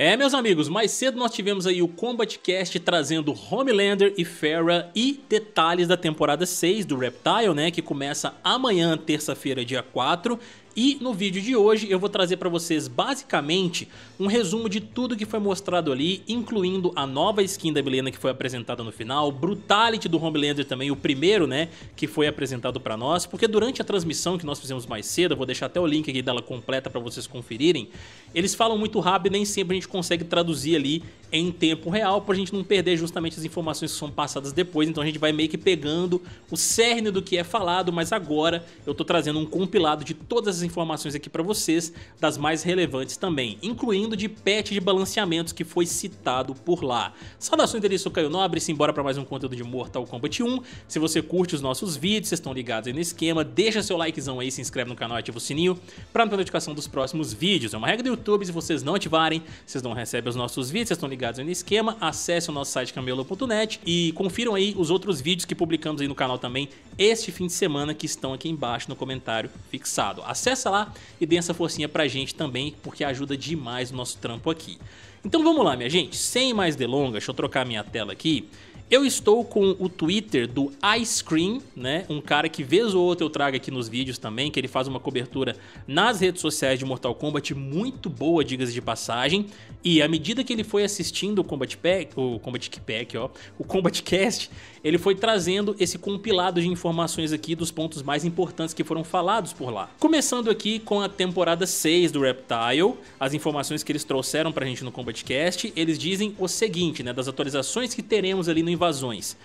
É, meus amigos, mais cedo nós tivemos aí o Combat Cast trazendo Homelander e Farah e detalhes da temporada 6 do Reptile, né, que começa amanhã, terça-feira, dia 4, e no vídeo de hoje eu vou trazer para vocês basicamente um resumo de tudo que foi mostrado ali, incluindo a nova skin da Milena que foi apresentada no final, Brutality do Homelander também, o primeiro, né, que foi apresentado para nós, porque durante a transmissão que nós fizemos mais cedo, eu vou deixar até o link aqui dela completa para vocês conferirem, eles falam muito rápido e nem sempre a gente consegue traduzir ali em tempo real pra gente não perder justamente as informações que são passadas depois, então a gente vai meio que pegando o cerne do que é falado, mas agora eu tô trazendo um compilado de todas as informações aqui para vocês, das mais relevantes também, incluindo de patch de balanceamentos que foi citado por lá. Saudações dele, sou Caio Nobre, simbora para mais um conteúdo de Mortal Kombat 1. Se você curte os nossos vídeos, vocês estão ligados aí no esquema, deixa seu likezão aí, se inscreve no canal e ativa o sininho para não perder notificação dos próximos vídeos. É uma regra do YouTube, se vocês não ativarem, vocês não recebem os nossos vídeos, vocês estão ligados aí no esquema, acesse o nosso site camelo.net e confiram aí os outros vídeos que publicamos aí no canal também este fim de semana que estão aqui embaixo no comentário fixado. Acesse Acessa lá e dê essa forcinha pra gente também, porque ajuda demais o nosso trampo aqui. Então vamos lá, minha gente, sem mais delongas, deixa eu trocar minha tela aqui. Eu estou com o Twitter do Icecream, né? Um cara que vez ou outra eu trago aqui nos vídeos também, que ele faz uma cobertura nas redes sociais de Mortal Kombat muito boa, digas de passagem. E à medida que ele foi assistindo o Combat Pack, o Combat Pack, ó, o Combat Cast, ele foi trazendo esse compilado de informações aqui dos pontos mais importantes que foram falados por lá. Começando aqui com a temporada 6 do Reptile, as informações que eles trouxeram pra gente no Combatcast, eles dizem o seguinte, né, das atualizações que teremos ali no Invasões.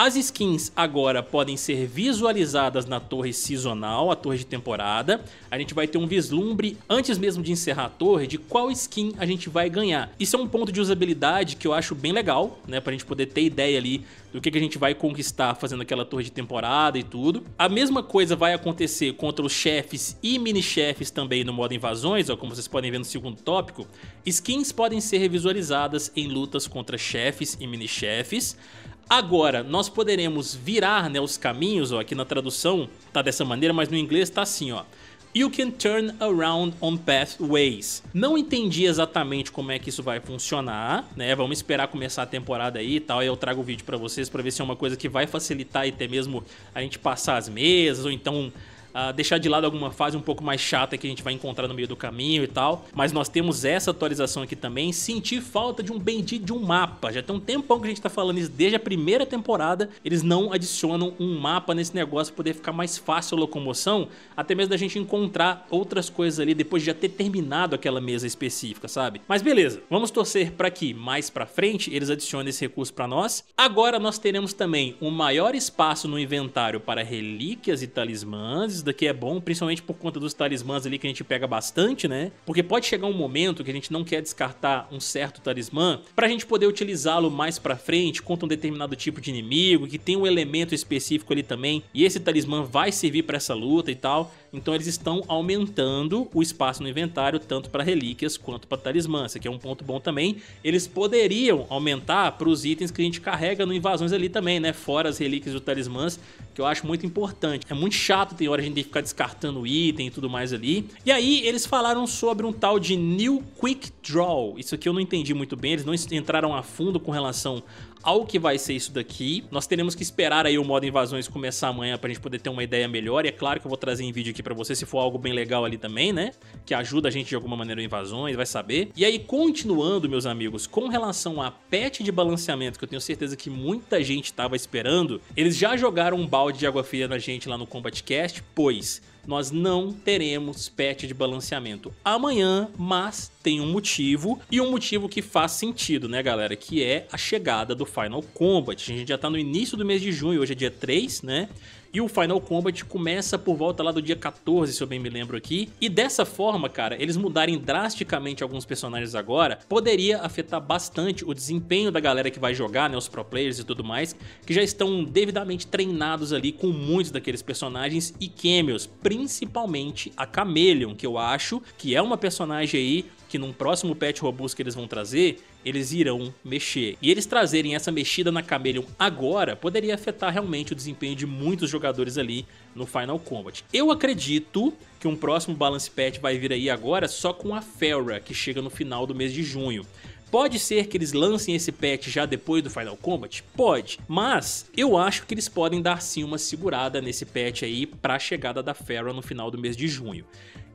As skins agora podem ser visualizadas na torre seasonal, a torre de temporada. A gente vai ter um vislumbre, antes mesmo de encerrar a torre, de qual skin a gente vai ganhar. Isso é um ponto de usabilidade que eu acho bem legal, né? Pra gente poder ter ideia ali do que, que a gente vai conquistar fazendo aquela torre de temporada e tudo. A mesma coisa vai acontecer contra os chefes e mini-chefes também no modo invasões, ó, como vocês podem ver no segundo tópico. Skins podem ser visualizadas em lutas contra chefes e mini-chefes. Agora, nós poderemos virar né, os caminhos, ó, aqui na tradução tá dessa maneira, mas no inglês tá assim, ó. You can turn around on pathways. Não entendi exatamente como é que isso vai funcionar, né? Vamos esperar começar a temporada aí e tal, e eu trago o vídeo para vocês para ver se é uma coisa que vai facilitar e até mesmo a gente passar as mesas ou então uh, deixar de lado alguma fase um pouco mais chata que a gente vai encontrar no meio do caminho e tal. Mas nós temos essa atualização aqui também. Sentir falta de um bendito de um mapa. Já tem um tempão que a gente tá falando isso desde a primeira temporada. Eles não adicionam um mapa nesse negócio poder ficar mais fácil a locomoção. Até mesmo da gente encontrar outras coisas ali depois de já ter terminado aquela mesa específica, sabe? Mas beleza, vamos torcer para que mais pra frente eles adicionem esse recurso para nós. Agora nós teremos também um maior espaço no inventário para relíquias e talismãs vezes daqui é bom, principalmente por conta dos talismãs ali que a gente pega bastante, né? Porque pode chegar um momento que a gente não quer descartar um certo talismã para a gente poder utilizá-lo mais para frente contra um determinado tipo de inimigo que tem um elemento específico ali também e esse talismã vai servir para essa luta e tal. Então eles estão aumentando o espaço no inventário, tanto para relíquias quanto para talismãs. Isso aqui é um ponto bom também. Eles poderiam aumentar para os itens que a gente carrega no Invasões ali também, né? Fora as relíquias e talismãs, que eu acho muito importante. É muito chato, tem hora a gente que ficar descartando item e tudo mais ali. E aí eles falaram sobre um tal de New Quick Draw. Isso aqui eu não entendi muito bem, eles não entraram a fundo com relação ao que vai ser isso daqui. Nós teremos que esperar aí o modo invasões começar amanhã pra gente poder ter uma ideia melhor. E é claro que eu vou trazer em vídeo aqui pra você se for algo bem legal ali também, né? Que ajuda a gente de alguma maneira invasões, vai saber. E aí, continuando, meus amigos, com relação a patch de balanceamento, que eu tenho certeza que muita gente tava esperando, eles já jogaram um balde de água fria na gente lá no Combat Cast, pois nós não teremos patch de balanceamento amanhã, mas tem um motivo e um motivo que faz sentido, né, galera? Que é a chegada do Final Combat. A gente já tá no início do mês de junho, hoje é dia 3, né? E o Final Combat começa por volta lá do dia 14, se eu bem me lembro aqui. E dessa forma, cara, eles mudarem drasticamente alguns personagens agora, poderia afetar bastante o desempenho da galera que vai jogar, né, os pro players e tudo mais, que já estão devidamente treinados ali com muitos daqueles personagens e cameos, principalmente a Chameleon, que eu acho que é uma personagem aí que num próximo patch robusto que eles vão trazer, eles irão mexer. E eles trazerem essa mexida na Chameleon agora poderia afetar realmente o desempenho de muitos jogadores ali no Final Combat. Eu acredito que um próximo balance patch vai vir aí agora só com a Felra, que chega no final do mês de junho. Pode ser que eles lancem esse patch já depois do Final Combat? Pode, mas eu acho que eles podem dar sim uma segurada nesse patch aí para a chegada da Pharaoh no final do mês de junho.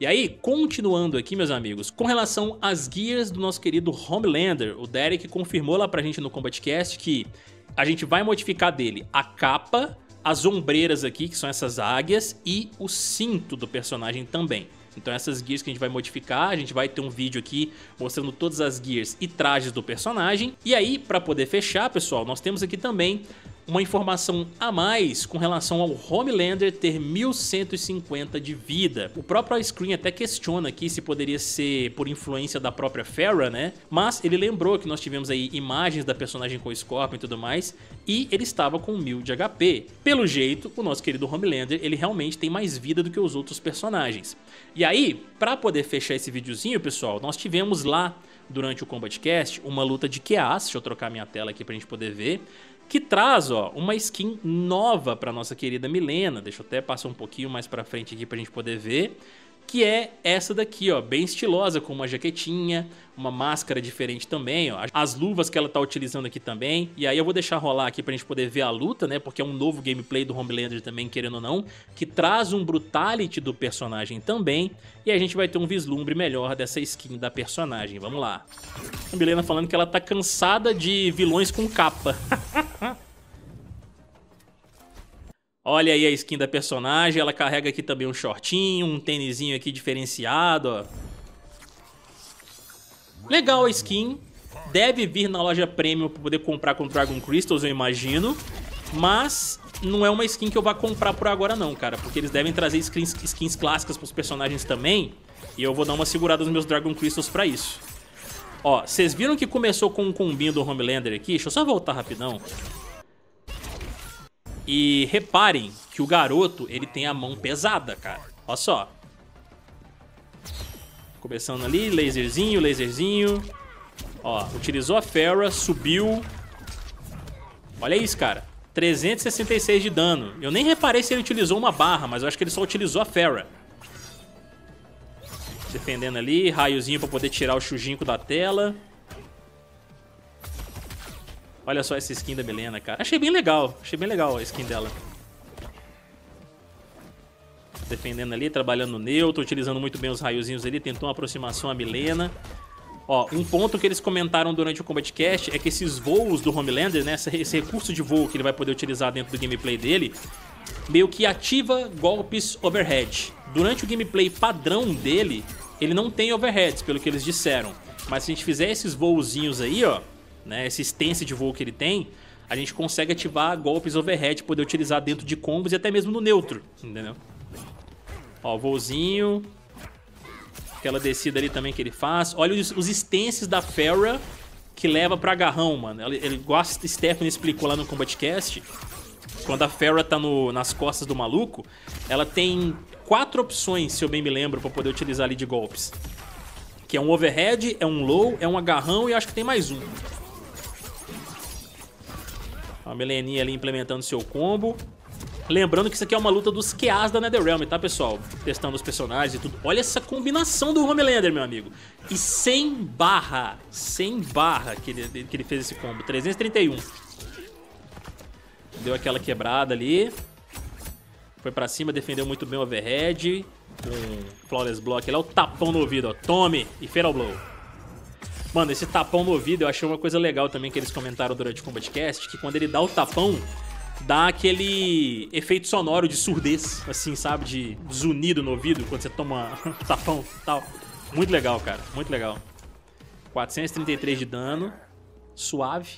E aí, continuando aqui, meus amigos, com relação às guias do nosso querido Homelander, o Derek confirmou lá pra gente no Combatcast que a gente vai modificar dele a capa, as ombreiras aqui, que são essas águias, e o cinto do personagem também. Então essas gears que a gente vai modificar, a gente vai ter um vídeo aqui mostrando todas as gears e trajes do personagem. E aí, para poder fechar, pessoal, nós temos aqui também uma informação a mais com relação ao Homelander ter 1150 de vida. O próprio Screen até questiona aqui se poderia ser por influência da própria Farah, né? Mas ele lembrou que nós tivemos aí imagens da personagem com o Scorpion e tudo mais, e ele estava com 1000 de HP. Pelo jeito, o nosso querido Homelander, ele realmente tem mais vida do que os outros personagens. E aí, para poder fechar esse videozinho, pessoal, nós tivemos lá durante o Combatcast uma luta de QAs, deixa eu trocar minha tela aqui pra gente poder ver, que traz ó, uma skin nova para nossa querida Milena. Deixa eu até passar um pouquinho mais para frente aqui para a gente poder ver. Que é essa daqui, ó, bem estilosa, com uma jaquetinha, uma máscara diferente também, ó. As luvas que ela tá utilizando aqui também. E aí eu vou deixar rolar aqui pra gente poder ver a luta, né? Porque é um novo gameplay do Homelander também, querendo ou não, que traz um brutality do personagem também. E a gente vai ter um vislumbre melhor dessa skin da personagem. Vamos lá. A Milena falando que ela tá cansada de vilões com capa. Olha aí a skin da personagem, ela carrega aqui também um shortinho, um tênisinho aqui diferenciado, ó. Legal a skin, deve vir na loja premium para poder comprar com Dragon Crystals, eu imagino, mas não é uma skin que eu vá comprar por agora não, cara, porque eles devem trazer skins, skins clássicas para os personagens também, e eu vou dar uma segurada nos meus Dragon Crystals para isso. Ó, vocês viram que começou com um combinho do Homelander aqui? Deixa eu só voltar rapidão. E reparem que o garoto, ele tem a mão pesada, cara. Olha só. Começando ali, laserzinho, laserzinho. Ó, utilizou a Fera, subiu. Olha isso, cara. 366 de dano. Eu nem reparei se ele utilizou uma barra, mas eu acho que ele só utilizou a Fera. Defendendo ali, raiozinho pra poder tirar o Shujinko da tela. Olha só essa skin da Milena, cara. Achei bem legal, achei bem legal a skin dela. Defendendo ali, trabalhando neutro, utilizando muito bem os raiozinhos ali, tentou uma aproximação à Milena. Ó, um ponto que eles comentaram durante o Combat Cast é que esses voos do Homelander, né, esse recurso de voo que ele vai poder utilizar dentro do gameplay dele, meio que ativa golpes overhead. Durante o gameplay padrão dele, ele não tem overheads, pelo que eles disseram. Mas se a gente fizer esses voozinhos aí, ó, né, essa extensa de voo que ele tem, a gente consegue ativar golpes overhead, poder utilizar dentro de combos e até mesmo no neutro, entendeu? Ó, voozinho. Aquela descida ali também que ele faz. Olha os, os stances da Fera que leva pra agarrão, mano. Ele, ele gosta, Stephanie explicou lá no Combatcast, quando a Fera tá no, nas costas do maluco, ela tem quatro opções, se eu bem me lembro, pra poder utilizar ali de golpes. Que é um overhead, é um low, é um agarrão e acho que tem mais um. A Meleninha ali implementando seu combo. Lembrando que isso aqui é uma luta dos QAs da Netherrealm, tá, pessoal? Testando os personagens e tudo. Olha essa combinação do Homelander, meu amigo. E sem barra, sem barra que ele, que ele fez esse combo. 331. Deu aquela quebrada ali. Foi pra cima, defendeu muito bem o overhead. Com um flawless block. Ele é o tapão no ouvido, ó. Tome e feral blow. Mano, esse tapão no ouvido eu achei uma coisa legal também que eles comentaram durante o Combatcast, que quando ele dá o tapão, dá aquele efeito sonoro de surdez, assim, sabe? De zunido no ouvido quando você toma tapão e tal. Muito legal, cara. Muito legal. 433 de dano. Suave.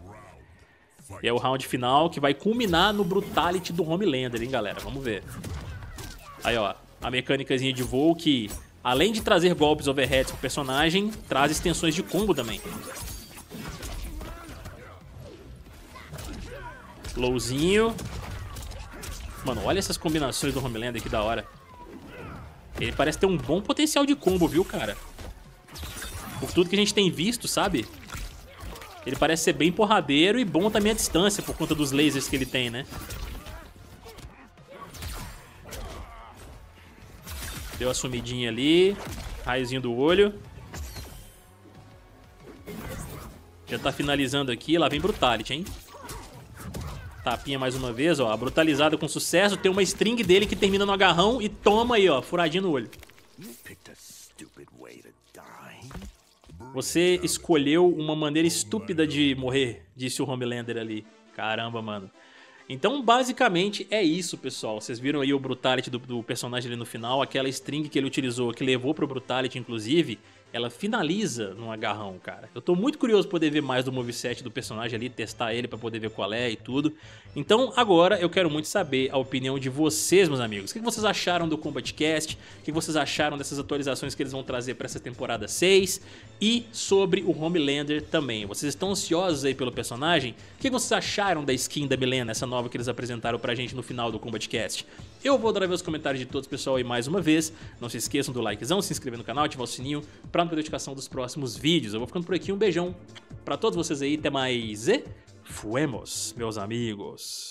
e é o round final que vai culminar no Brutality do Homelander, hein, galera? Vamos ver. Aí, ó. A mecânicazinha de voo que Além de trazer golpes overheads para personagem, traz extensões de combo também. Lowzinho. Mano, olha essas combinações do Homelander, que da hora. Ele parece ter um bom potencial de combo, viu, cara? Por tudo que a gente tem visto, sabe? Ele parece ser bem porradeiro e bom também à distância, por conta dos lasers que ele tem, né? Deu a sumidinha ali. Raiozinho do olho. Já tá finalizando aqui. Lá vem Brutality, hein? Tapinha mais uma vez, ó. Brutalizada com sucesso. Tem uma string dele que termina no agarrão e toma aí, ó. Furadinho no olho. Você escolheu uma maneira estúpida de morrer, disse o Homelander ali. Caramba, mano. Então, basicamente, é isso, pessoal. Vocês viram aí o Brutality do, do personagem ali no final, aquela string que ele utilizou, que levou pro Brutality, inclusive ela finaliza num agarrão, cara. Eu tô muito curioso poder ver mais do moveset do personagem ali, testar ele pra poder ver qual é e tudo. Então agora eu quero muito saber a opinião de vocês, meus amigos. O que vocês acharam do Combat Cast? O que vocês acharam dessas atualizações que eles vão trazer pra essa temporada 6? E sobre o Homelander também. Vocês estão ansiosos aí pelo personagem? O que vocês acharam da skin da Milena, essa nova que eles apresentaram pra gente no final do Combat Cast? Eu vou dar ver os comentários de todos, pessoal, e mais uma vez, não se esqueçam do likezão, se inscrever no canal, ativar o sininho pra para notificação dos próximos vídeos. Eu vou ficando por aqui, um beijão para todos vocês aí, até mais e fuemos, meus amigos.